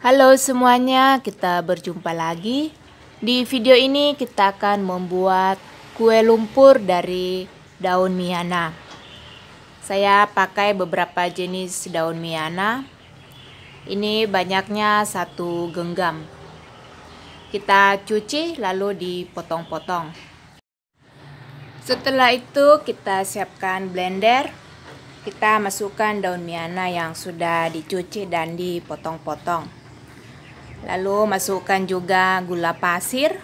Halo semuanya, kita berjumpa lagi. Di video ini kita akan membuat kue lumpur dari daun miana. Saya pakai beberapa jenis daun miana. Ini banyaknya satu genggam. Kita cuci lalu dipotong-potong. Setelah itu kita siapkan blender. Kita masukkan daun miana yang sudah dicuci dan dipotong-potong. Lalu masukkan juga gula pasir.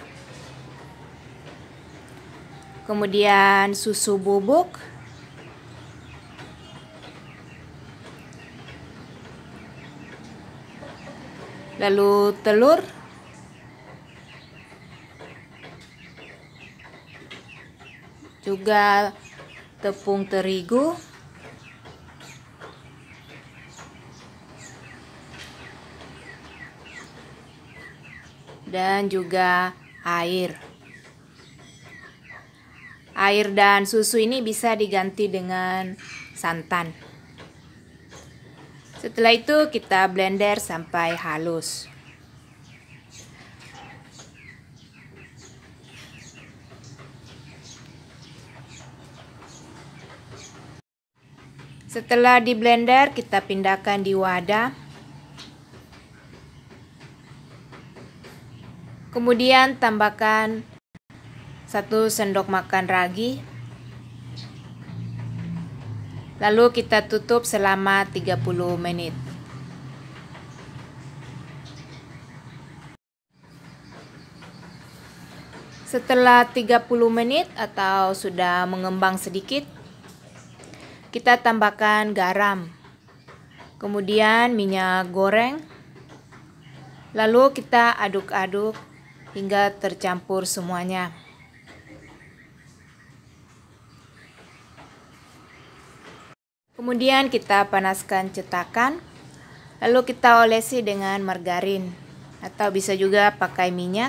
Kemudian susu bubuk. Lalu telur. Juga tepung terigu. dan juga air. Air dan susu ini bisa diganti dengan santan. Setelah itu kita blender sampai halus. Setelah di blender kita pindahkan di wadah Kemudian tambahkan satu sendok makan ragi. Lalu kita tutup selama 30 menit. Setelah 30 menit atau sudah mengembang sedikit, kita tambahkan garam. Kemudian minyak goreng. Lalu kita aduk-aduk hingga tercampur semuanya. Kemudian kita panaskan cetakan, lalu kita olesi dengan margarin atau bisa juga pakai minyak.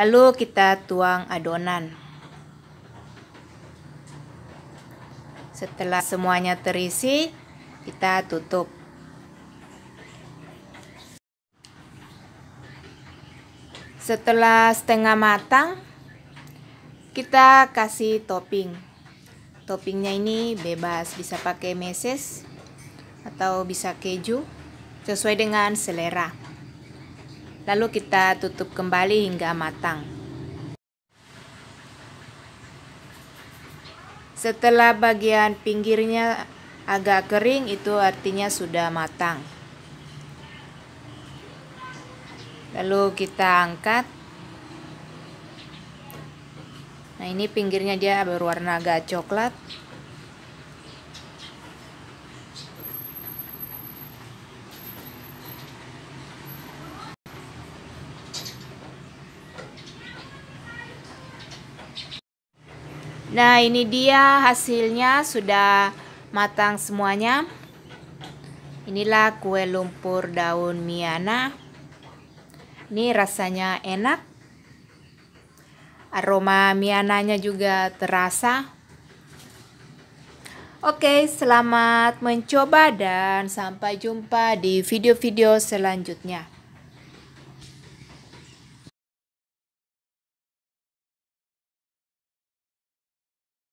Lalu kita tuang adonan. Setelah semuanya terisi, kita tutup. Setelah setengah matang, kita kasih topping. Toppingnya ini bebas, bisa pakai meses atau bisa keju sesuai dengan selera. Lalu kita tutup kembali hingga matang. Setelah bagian pinggirnya agak kering itu artinya sudah matang. lalu kita angkat nah ini pinggirnya dia berwarna agak coklat Nah ini dia hasilnya sudah matang semuanya Inilah kue lumpur daun miana ini rasanya enak. Aroma miananya juga terasa. Oke, selamat mencoba dan sampai jumpa di video-video selanjutnya.